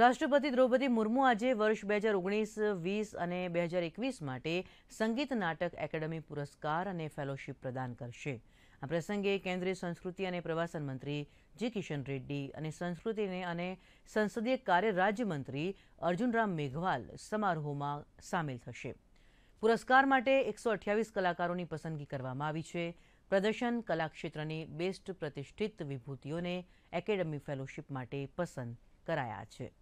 રાષ્ટ્રપતિ દ્રૌપદી મુર્મુ આજે વર્ષ બે હજાર ઓગણીસ વીસ અને બે હજાર એકવીસ માટે સંગીત નાટક એકેડમી પુરસ્કાર અને ફેલોશીપ પ્રદાન કરશે આ પ્રસંગે કેન્દ્રીય સંસ્કૃતિ અને પ્રવાસન મંત્રી જી કિશન રેડ્ડી અને સંસ્કૃતિને અને સંસદીય કાર્ય રાજ્યમંત્રી અર્જુનરામ મેઘવાલ સમારોહમાં સામેલ થશે પુરસ્કાર માટે એકસો અઠ્યાવીસ કલાકારોની પસંદગી કરવામાં આવી છે પ્રદર્શન કલાક્ષેત્રની બેસ્ટ પ્રતિષ્ઠિત વિભૂતિઓને એકેડમી ફેલોશીપ માટે પસંદ કરાયા છે